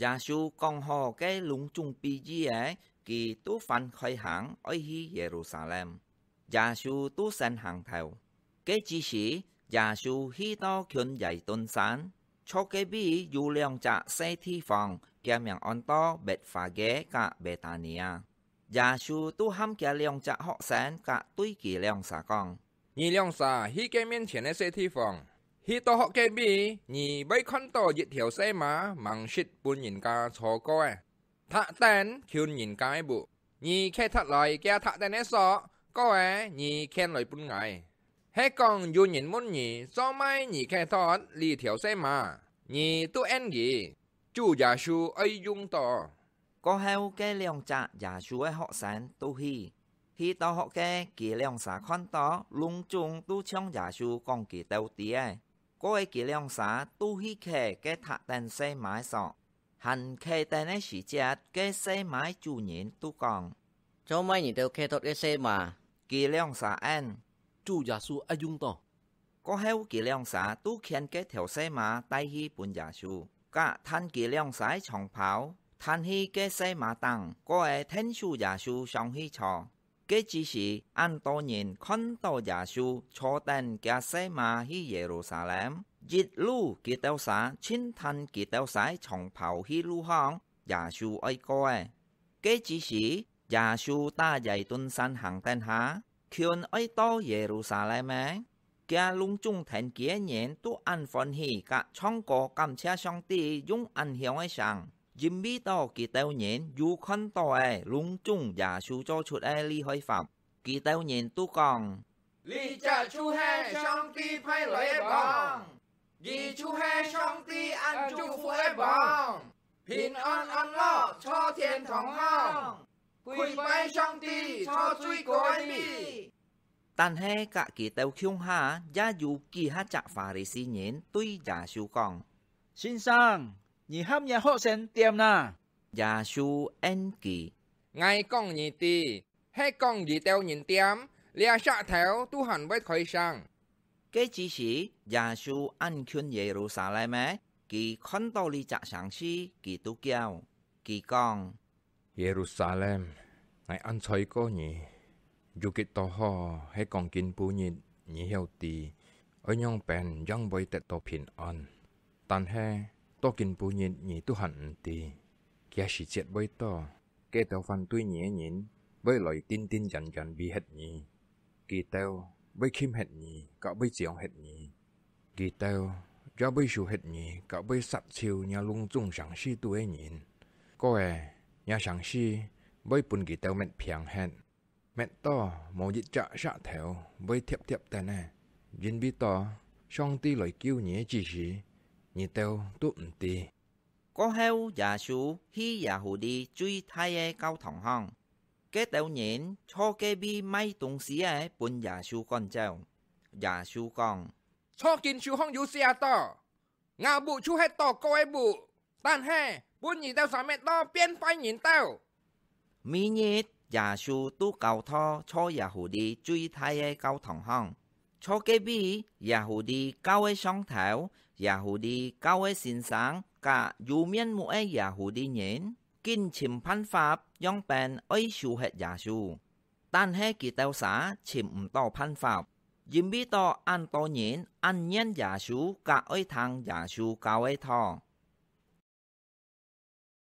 giả dạ sử con họ cái lũng chung bị gì ấy kỳ tu phân khởi hãng ở hi Jerusalem. Giả dạ sử tu sen hàng thầu. Cái chi sĩ giả sử hi to khiến dạy tôn sán. Cho cái bi dù lượng trả xe thi phòng kia miệng on to bệt phá ghé cả Betania. Giả dạ sử tu ham kia lượng trả học sán cả tuy kỳ lượng xả con. Nhi lượng xả hi cái miệng trên xe thi phòng hi to họ kèn bì, nhì bay khăn to dị thiểu xe má mang shit buôn nhìn ca chó coi à. thạ tàn khiun nhìn cái bộ nhì khe thật lời kia thạ tàn nét sọ có à nhì khen lời buôn ngài hết con dù nhìn muốn nhì do mai nhì khe thọt lì thiểu xe má nhì tu en gì chú giả su ấy dung to có heo kê liong chạ giả su ấy họ sán tu hi khi tao họ kê kỳ liong xá khoan to lung chung tu chong giả su còn kỳ tàu tía à. 嗰個幾兩啥都係佢嘅特定細買上，行佢哋呢時節嘅細買主人都講，做咩你都佢到嘅細買幾兩啥安？主耶穌阿用到，嗰後幾兩啥都見嘅條細馬帶去本耶穌，甲趁幾兩啥長跑，趁去嘅細馬當，嗰個天主耶穌上去坐。ก็只是安多人看到耶穌坐定嘅西馬去耶路撒冷，一路佢到山，清晨佢到山，長跑去路行，耶穌愛過嘅，佢只是耶穌打耶頓山行定下，佢愛到耶路撒冷咩？嘅隆重田幾年都按歡喜，甲唱歌感謝上帝，用安向嘅上。Jimmy to kỳ tàu nhện dù khăn to ai lung chung giả chú cho chuột ai li hơi phạm. Kỳ tàu nhện tu còn. Ly trả chú hai trong ti phải lấy bằng. Ghi chú hai trong ti ăn chú phụ ai bằng. Bình an an lo cho thiên thống ngon. Quỳ bay trong ti cho truy cối bị. Tàn hê cả kỳ tàu khiung hà, giá dù kỳ hát chạc phà rì si nhện tuy giả chú còn. Xin sang, 你喊也好先点啦。耶稣恩记，爱讲你啲，系讲你到人点，你阿杀头都行不开上。cái dạ, chỉ sĩ già dạ, su ăn khuyên Jerusalem kỳ khấn đau li sáng si kỳ tu kiao kỳ con Jerusalem ngài ăn chơi có nhỉ dù kỳ to ho hay còn kín bù nhịn nhỉ hiểu tì ở nhong bèn dòng bồi tệ tổ phiền on tàn he to kinh bù nhìn nhị tu hẳn tì kia sĩ chết bơi to kê tàu phan tuy nhẹ nhịn bơi lời tin tin dần dần bị hết nhị kỳ tàu bơi kim hết nhị cậu bơi chiều hết nhị kỳ tàu cho bơi sù hết nhị cậu bơi sập chiều nhà lung tung sáng si tu ấy nhịn cô à e, nhà sáng si bơi bùn kỳ tàu mẹn phiang hết mẹn to mồ dịch trả sạ theo bơi thiệp thiệp tên nè dính bi to xong ti lời kêu nhẹ chỉ sĩ Nhi teo tụm tì. Có heo giả sử hi giả hủ đi truy thay e cao thẳng hong. Kế tao nhện cho kê bi mai tùng xí e bún giả sử con treo. Giả sử con. Cho kinh sử hong dù xìa à tỏ. Ngà bụ chú hết tỏ cô e bụ. Tàn hè, bún nhị tao xá mẹ tỏ biên phai nhìn tao Mi nhịt, giả sử tu cao thọ cho giả hủ đi truy thay e cao thẳng hong. Cho kê bi, giả hủ đi cao e song thảo, ยาฮูดีเก้าไอ้สินสังกะยูเมียนมูไอยาฮูดีเย็นกินชิมพันฟาบย่องเป็นไอชูเฮยาชู ตันให้กี่เตาสาชิมต่อพันฟาบยิมบีต่ออันโตเย็นอันเย็นยาชูกะไอทางยาชูเก้าไอท่อ